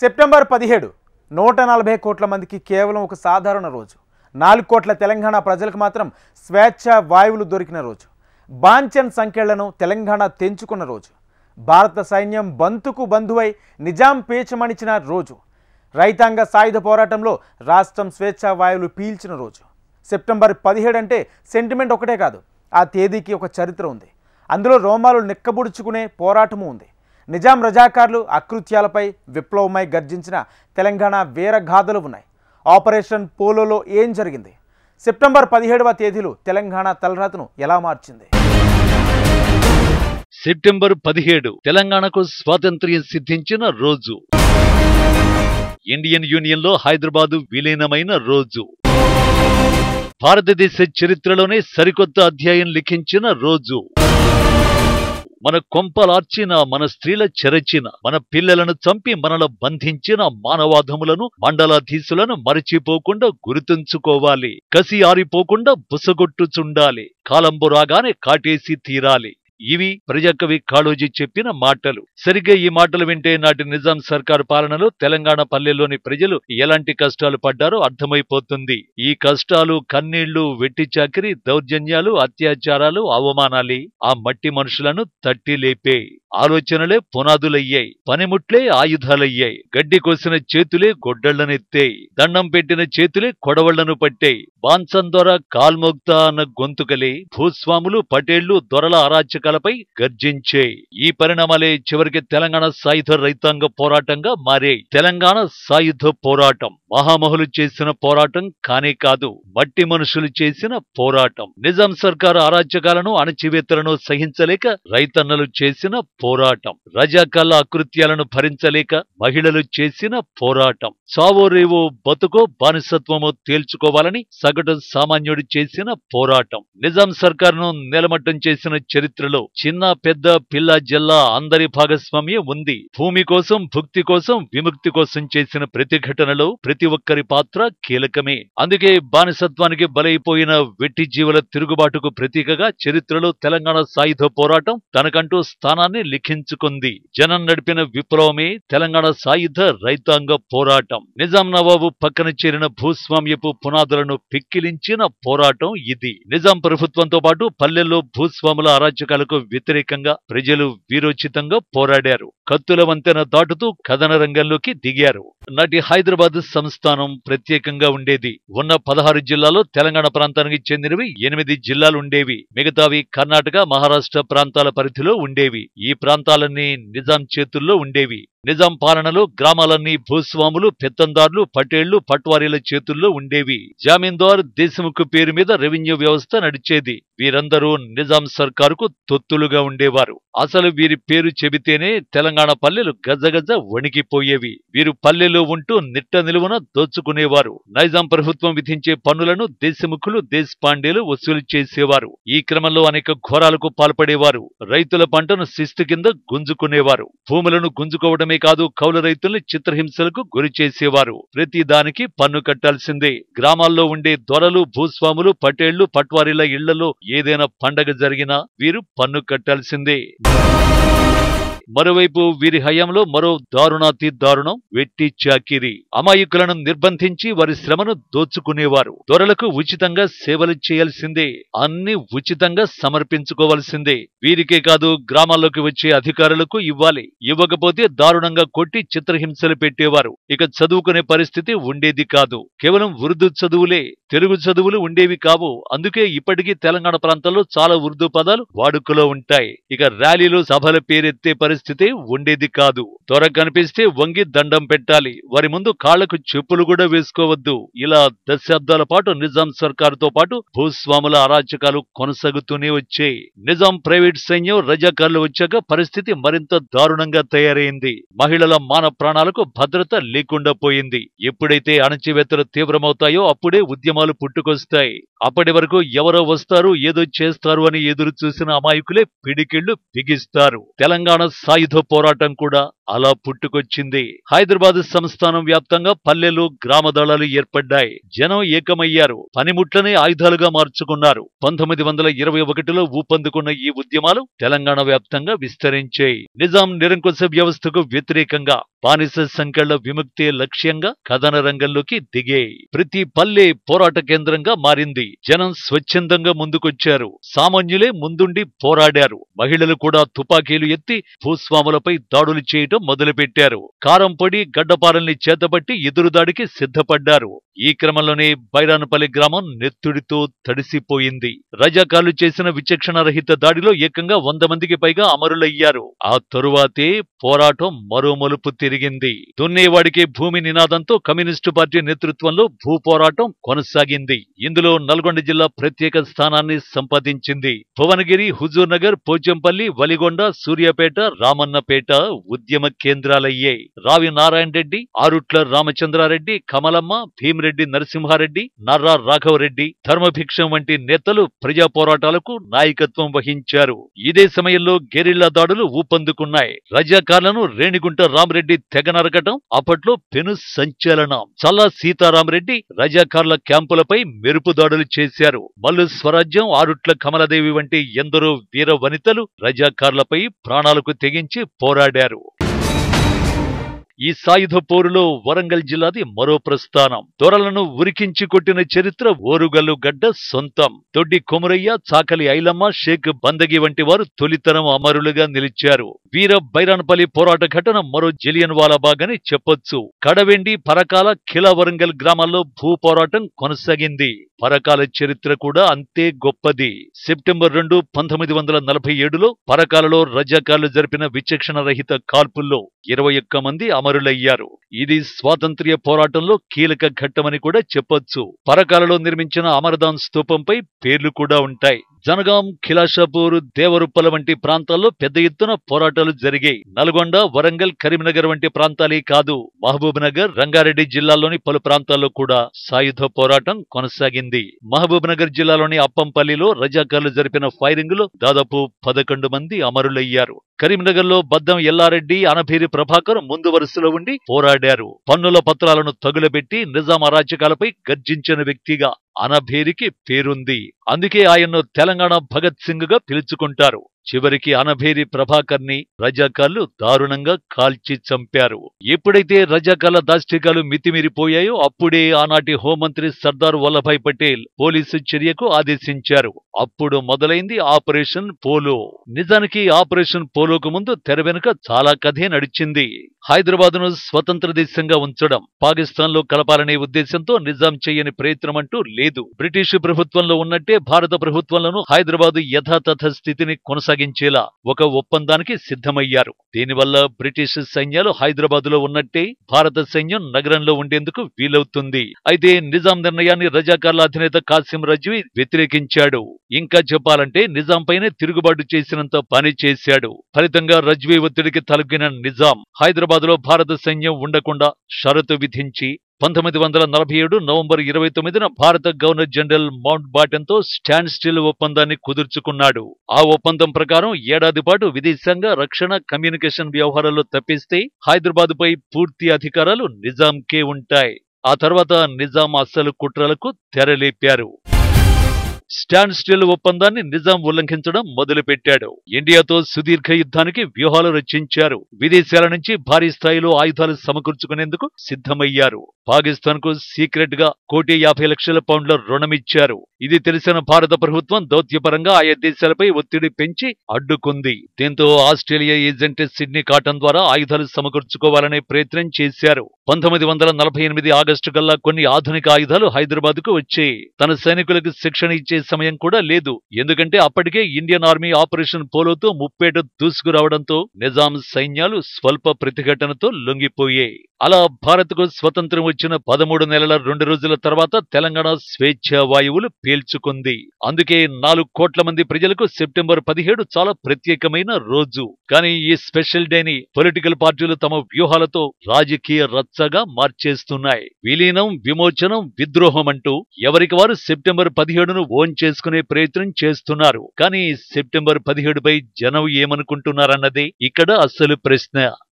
September పదిహేడు నూట నలభై కోట్ల మందికి కేవలం ఒక సాధారణ రోజు నాలుగు కోట్ల తెలంగాణ ప్రజలకు మాత్రం స్వేచ్ఛ వాయువులు దొరికిన రోజు బాంచన్ సంఖ్యలను తెలంగాణ తెంచుకున్న రోజు భారత సైన్యం బంతుకు బంధువై నిజాం పేచమణిచిన రోజు రైతాంగ సాయుధ పోరాటంలో రాష్ట్రం స్వేచ్ఛ వాయువులు పీల్చిన రోజు సెప్టెంబర్ పదిహేడు అంటే సెంటిమెంట్ ఒకటే కాదు ఆ తేదీకి ఒక చరిత్ర ఉంది అందులో రోమాలు నిక్కబుడుచుకునే పోరాటము ఉంది నిజాం రజాకార్లు అకృత్యాలపై విప్లవమై గర్జించిన తెలంగాణ వీరగాథలు ఉన్నాయి ఆపరేషన్ పోలోలో ఏం జరిగింది సెప్టెంబర్ పదిహేడవ తేదీలు తెలంగాణ తలరాతను ఎలా మార్చింది సెప్టెంబర్ పదిహేడు తెలంగాణకు స్వాతంత్ర్యం సిద్ధించిన రోజు ఇండియన్ యూనియన్లో హైదరాబాదు విలీనమైన రోజు భారతదేశ చరిత్రలోనే సరికొత్త అధ్యాయం లిఖించిన రోజు మన కొంపలార్చిన మన స్త్రీల చెరచిన మన పిల్లలను చంపి మనలో బంధించిన మానవాధములను మండలాధీశులను మరిచిపోకుండా గుర్తుంచుకోవాలి కసి ఆరిపోకుండా బుసగొట్టుచుండాలి కాలంబు రాగానే కాటేసి తీరాలి ఇవి ప్రజాకవి కాళోజీ చెప్పిన మాటలు సరిగ్గా ఈ మాటలు వింటే నాటి నిజాం సర్కారు పాలనలో తెలంగాణ పల్లెల్లోని ప్రజలు ఎలాంటి కష్టాలు పడ్డారో అర్థమైపోతుంది ఈ కష్టాలు కన్నీళ్లు వెట్టి చాకిరి దౌర్జన్యాలు అత్యాచారాలు అవమానాలి ఆ మట్టి మనుషులను తట్టి లేపే ఆలోచనలే పునాదులయ్యాయి పనిముట్లే ఆయుధాలయ్యాయి గడ్డి కోసిన చేతులే గొడ్డళ్లనెత్తాయి దండం పెట్టిన చేతులే కొడవళ్లను పట్టాయి బాన్సం ద్వారా కాల్మోగ్తా అన్న గొంతుకలే భూస్వాములు పటేళ్లు దొరల అరాచకాలపై గర్జించాయి ఈ పరిణామాలే చివరికి తెలంగాణ సాయుధ రైతాంగ పోరాటంగా మారాయి తెలంగాణ సాయుధ పోరాటం మహామహులు చేసిన పోరాటం కానే కాదు మట్టి మనుషులు చేసిన పోరాటం నిజాం సర్కారు అరాచకాలను అణచివేతలను సహించలేక రైతన్నలు చేసిన పోరాటం రజాకాల అకృత్యాలను భరించలేక మహిళలు చేసిన పోరాటం సావోరేవో బతుకో బానిసత్వమో తేల్చుకోవాలని సగటు సామాన్యుడు చేసిన పోరాటం నిజాం సర్కార్ను నిలమట్టం చేసిన చరిత్రలో చిన్న పెద్ద పిల్ల జిల్లా అందరి భాగస్వామ్యం ఉంది భూమి కోసం భుక్తి కోసం విముక్తి కోసం చేసిన ప్రతిఘటనలో ప్రతి ప్రతి ఒక్కరి పాత్ర కీలకమే అందుకే బానిసత్వానికి బలైపోయిన వెట్టి జీవుల తిరుగుబాటుకు ప్రతీకగా చరిత్రలో తెలంగాణ సాయుధ పోరాటం తనకంటూ స్థానాన్ని లిఖించుకుంది జనం నడిపిన విప్లవమే తెలంగాణ సాయుధ రైతాంగ పోరాటం నిజాం నవాబు పక్కన చేరిన భూస్వామ్యపు పునాదులను పిక్కిలించిన పోరాటం ఇది నిజాం ప్రభుత్వంతో పాటు పల్లెల్లో భూస్వాముల అరాచకాలకు వ్యతిరేకంగా ప్రజలు వీరోచితంగా పోరాడారు కత్తుల వంతెన దాటుతూ కథన రంగంలోకి దిగారు నటి హైదరాబాద్ సంస్థ స్థానం ప్రత్యేకంగా ఉండేది ఉన్న పదహారు జిల్లాలో తెలంగాణ ప్రాంతానికి చెందినవి ఎనిమిది జిల్లాలు ఉండేవి మిగతావి కర్ణాటక మహారాష్ట్ర ప్రాంతాల పరిధిలో ఉండేవి ఈ ప్రాంతాలన్నీ నిజాం చేతుల్లో ఉండేవి నిజాం పాలనలో గ్రామాలన్నీ భూస్వాములు పెత్తందారులు పటేళ్లు పట్వారీల చేతుల్లో ఉండేవి జామీందార్ దేశముఖ పేరు మీద రెవెన్యూ వ్యవస్థ నడిచేది వీరందరూ నిజాం సర్కారుకు తొత్తులుగా ఉండేవారు అసలు వీరి పేరు చెబితేనే తెలంగాణ పల్లెలు గజగజ వణికిపోయేవి వీరు పల్లెలో ఉంటూ నిట్ట నిలువున దోచుకునేవారు నైజాం ప్రభుత్వం విధించే పన్నులను దేశముఖులు దేశ పాండేలు వసూలు చేసేవారు ఈ క్రమంలో అనేక ఘోరాలకు పాల్పడేవారు రైతుల పంటను శిస్తు కింద గుంజుకునేవారు భూములను గుంజుకోవడం మాత్రమే కాదు కౌల రైతుల్ని చిత్రహింసలకు గురి చేసేవారు ప్రతి దానికి పన్ను కట్టాల్సిందే గ్రామాల్లో ఉండే దొరలు భూస్వాములు పటేళ్లు పట్వారీల ఇళ్లలో ఏదైనా పండగ జరిగినా వీరు పన్ను కట్టాల్సిందే మరోవైపు వీరి హయాంలో మరో దారుణాతి దారుణం వెట్టి చాకిరి అమాయకులను నిర్బంధించి వారి శ్రమను దోచుకునేవారు దొరలకు ఉచితంగా సేవలు చేయాల్సిందే అన్ని ఉచితంగా సమర్పించుకోవాల్సిందే వీరికే కాదు గ్రామాల్లోకి వచ్చే అధికారులకు ఇవ్వాలి ఇవ్వకపోతే దారుణంగా కొట్టి చిత్రహింసలు పెట్టేవారు ఇక చదువుకునే పరిస్థితి ఉండేది కాదు కేవలం ఉర్దూ చదువులే తెలుగు చదువులు ఉండేవి కావు అందుకే ఇప్పటికీ తెలంగాణ ప్రాంతాల్లో చాలా ఉర్దూ పదాలు వాడుకలో ఉంటాయి ఇక ర్యాలీలు సభల పేరెత్తే పరిస్థితి పరిస్థితి ఉండేది కాదు త్వర కనిపిస్తే వంగి దండం పెట్టాలి వారి ముందు కాళ్లకు చెప్పులు కూడా వేసుకోవద్దు ఇలా దశాబ్దాల పాటు నిజాం సర్కారుతో పాటు భూస్వాముల అరాచకాలు కొనసాగుతూనే వచ్చాయి నిజాం ప్రైవేట్ సైన్యం రజాకారులు వచ్చాక పరిస్థితి మరింత దారుణంగా తయారైంది మహిళల మాన ప్రాణాలకు భద్రత లేకుండా పోయింది ఎప్పుడైతే అణచివేతలు తీవ్రమవుతాయో అప్పుడే ఉద్యమాలు పుట్టుకొస్తాయి అప్పటి వరకు ఎవరో వస్తారు ఏదో చేస్తారు అని ఎదురు చూసిన అమాయకులే పిడికిళ్లు బిగిస్తారు తెలంగాణ సాయుధ పోరాటం కూడా అలా పుట్టుకొచ్చింది హైదరాబాద్ సంస్థానం వ్యాప్తంగా పల్లెలు గ్రామ దళాలు ఏర్పడ్డాయి జనం ఏకమయ్యారు పనిముట్లనే ఆయుధాలుగా మార్చుకున్నారు పంతొమ్మిది వందల ఇరవై ఒకటిలో ఊపందుకున్న ఈ ఉద్యమాలు తెలంగాణ వ్యాప్తంగా విస్తరించాయి నిజాం నిరంకుశ వ్యవస్థకు వ్యతిరేకంగా బానిస సంఖ్యల విముక్తి లక్ష్యంగా కథన రంగంలోకి దిగాయి ప్రతి పల్లె పోరాట కేంద్రంగా మారింది జనం స్వచ్ఛందంగా ముందుకొచ్చారు సామాన్యులే ముందుండి పోరాడారు మహిళలు కూడా తుపాకీలు ఎత్తి భూస్వాములపై దాడులు చేయడం పోరాటం మొదలుపెట్టారు కారంపొడి గడ్డపారల్ని చేతబట్టి ఎదురుదాడికి సిద్ధపడ్డారు ఈ క్రమంలోనే బైరానుపల్లి గ్రామం నెత్తుడితో తడిసిపోయింది రజాకాలు చేసిన రహిత దాడిలో ఏకంగా వంద మందికి పైగా అమరులయ్యారు ఆ తరువాతే పోరాటం మరో మలుపు తిరిగింది దున్నేవాడికి భూమి నినాదంతో కమ్యూనిస్టు పార్టీ నేతృత్వంలో భూ పోరాటం కొనసాగింది ఇందులో నల్గొండ జిల్లా ప్రత్యేక స్థానాన్ని సంపాదించింది భువనగిరి హుజూర్నగర్ పోచంపల్లి వలిగొండ సూర్యాపేట రామన్నపేట ఉద్యమ కేంద్రాలయ్యే రావి నారాయణ రెడ్డి ఆరుట్ల రామచంద్రారెడ్డి కమలమ్మ భీమిరెడ్డి నరసింహారెడ్డి నారా రాఘవరెడ్డి ధర్మభిక్షం వంటి నేతలు ప్రజా పోరాటాలకు నాయకత్వం వహించారు ఇదే సమయంలో గెరిల్లా దాడులు ఊపందుకున్నాయి రజాకార్లను రేణిగుంట రామరెడ్డి తెగ నరకటం అప్పట్లో పెను సంచలనం చల్లా సీతారామరెడ్డి రజాకార్ల క్యాంపులపై మెరుపు దాడులు చేశారు మల్లు స్వరాజ్యం ఆరుట్ల కమలదేవి వంటి ఎందరో వీర వనితలు రజాకార్లపై ప్రాణాలకు తెగించి పోరాడారు ఈ సాయుధ పోరులో వరంగల్ జిల్లాది మరో ప్రస్థానం దొరలను ఉరికించి కొట్టిన చరిత్ర ఓరుగల్లు గడ్డ సొంతం దొడ్డి కొమరయ్య చాకలి ఐలమ్మ షేక్ బందగి వంటి వారు తొలితరం అమరులుగా నిలిచారు వీర బైరాన్పల్లి పోరాట ఘటన మరో జిలియన్ వాలాబాగ్ చెప్పొచ్చు కడవెండి పరకాల కిలా వరంగల్ గ్రామాల్లో భూ పోరాటం కొనసాగింది పరకాల చరిత్ర కూడా అంతే గొప్పది సెప్టెంబర్ రెండు పంతొమ్మిది వందల నలభై ఏడులో పరకాలలో రజాకార్లు జరిపిన విచక్షణ రహిత కాల్పుల్లో ఇరవై ఒక్క మంది అమరు అమరులయ్యారు ఇది స్వాతంత్ర్య పోరాటంలో కీలక ఘట్టమని కూడా చెప్పొచ్చు పరకాలలో నిర్మించిన అమరదాన్ స్థూపంపై పేర్లు కూడా ఉంటాయి జనగాం ఖిలాషాపూర్ దేవరుప్పల వంటి ప్రాంతాల్లో పెద్ద ఎత్తున పోరాటాలు జరిగాయి నల్గొండ వరంగల్ కరీంనగర్ వంటి ప్రాంతాలే కాదు మహబూబ్ నగర్ రంగారెడ్డి జిల్లాలోని పలు ప్రాంతాల్లో కూడా సాయుధ పోరాటం కొనసాగింది మహబూబ్ నగర్ జిల్లాలోని అప్పంపల్లిలో రజాకర్లు జరిపిన ఫైరింగ్ లో దాదాపు పదకొండు మంది అమరులయ్యారు కరీంనగర్ లో బద్దం ఎల్లారెడ్డి అనభీరి ప్రభాకర్ ముందు వరుసలో ఉండి పోరాడారు పన్నుల పత్రాలను తగులబెట్టి నిజాం అరాచకాలపై గర్జించిన వ్యక్తిగా అనభేరికి పేరుంది అందుకే ఆయన్ను తెలంగాణ భగత్ సింగ్ గా పిలుచుకుంటారు చివరికి అనభేరి ప్రభాకర్ని రజాకార్లు దారుణంగా కాల్చి చంపారు ఎప్పుడైతే రజాకాల దాష్టికాలు మితిమీరిపోయాయో అప్పుడే ఆనాటి హోంమంత్రి సర్దార్ వల్లభాయ్ పటేల్ పోలీసు చర్యకు ఆదేశించారు అప్పుడు మొదలైంది ఆపరేషన్ పోలో నిజానికి ఆపరేషన్ పోలోకు ముందు తెర వెనుక చాలా కథే నడిచింది ను స్వతంత్ర దేశంగా ఉంచడం పాకిస్తాన్ లో కలపాలనే ఉద్దేశంతో నిజాం చేయని ప్రయత్నం అంటూ లేదు బ్రిటిష్ ప్రభుత్వంలో ఉన్నట్టే భారత ప్రభుత్వంలోనూ హైదరాబాద్ యథాతథ స్థితిని కొనసాగ కొనసాగించేలా ఒక ఒప్పందానికి సిద్ధమయ్యారు దీనివల్ల బ్రిటిష్ సైన్యాలు లో ఉన్నట్టే భారత సైన్యం నగరంలో ఉండేందుకు వీలవుతుంది అయితే నిజాం నిర్ణయాన్ని రజాకార్ల అధినేత కాసిం రజ్వి వ్యతిరేకించాడు ఇంకా చెప్పాలంటే నిజాంపైనే తిరుగుబాటు చేసినంత పని చేశాడు ఫలితంగా రజ్వీ ఒత్తిడికి తలగిన నిజాం హైదరాబాద్లో భారత సైన్యం ఉండకుండా షరతు విధించి పంతొమ్మిది వందల నలభై ఏడు నవంబర్ ఇరవై తొమ్మిదిన భారత గవర్నర్ జనరల్ మౌంట్ బాటన్తో స్టాండ్ స్టిల్ ఒప్పందాన్ని కుదుర్చుకున్నాడు ఆ ఒప్పందం ప్రకారం ఏడాది పాటు విదేశాంగ రక్షణ కమ్యూనికేషన్ వ్యవహారాల్లో తప్పిస్తే హైదరాబాద్పై పూర్తి అధికారాలు నిజాంకే ఉంటాయి ఆ తర్వాత నిజాం అస్సలు కుట్రలకు తెరలేపారు స్టాండ్ స్టిల్ ఒప్పందాన్ని నిజాం ఉల్లంఘించడం మొదలుపెట్టాడు ఇండియాతో సుదీర్ఘ యుద్ధానికి వ్యూహాలు రచించారు విదేశాల నుంచి భారీ స్థాయిలో ఆయుధాలు సమకూర్చుకునేందుకు సిద్ధమయ్యారు పాకిస్తాన్ కు సీక్రెట్ గా కోటి యాభై లక్షల పౌండ్ల రుణమిచ్చారు ఇది తెలిసిన భారత ప్రభుత్వం దౌత్యపరంగా ఆయా దేశాలపై ఒత్తిడి పెంచి అడ్డుకుంది దీంతో ఆస్ట్రేలియా ఏజెంట్ సిడ్నీ కాటన్ ద్వారా ఆయుధాలు సమకూర్చుకోవాలనే ప్రయత్నం చేశారు పంతొమ్మిది వందల నలభై ఎనిమిది ఆగస్టు కల్లా కొన్ని ఆధునిక ఆయుధాలు హైదరాబాద్ కు వచ్చాయి తన సైనికులకు శిక్షణ ఇచ్చే సమయం కూడా లేదు ఎందుకంటే అప్పటికే ఇండియన్ ఆర్మీ ఆపరేషన్ పోలోతో ముప్పేట దూసుకురావడంతో నిజాం సైన్యాలు స్వల్ప ప్రతిఘటనతో లొంగిపోయాయి అలా భారత్కు స్వతంత్రం వచ్చిన పదమూడు నెలల రెండు రోజుల తర్వాత తెలంగాణ స్వేచ్ఛ వాయువులు పీల్చుకుంది అందుకే నాలుగు కోట్ల మంది ప్రజలకు సెప్టెంబర్ పదిహేడు చాలా ప్రత్యేకమైన రోజు కానీ ఈ స్పెషల్ డేని పొలిటికల్ పార్టీలు తమ వ్యూహాలతో రాజకీయ రచ్చగా మార్చేస్తున్నాయి విలీనం విమోచనం విద్రోహం అంటూ ఎవరికి వారు సెప్టెంబర్ పదిహేడును ఓన్ చేసుకునే ప్రయత్నం చేస్తున్నారు కానీ సెప్టెంబర్ పదిహేడుపై జనం ఏమనుకుంటున్నారన్నది ఇక్కడ అసలు ప్రశ్న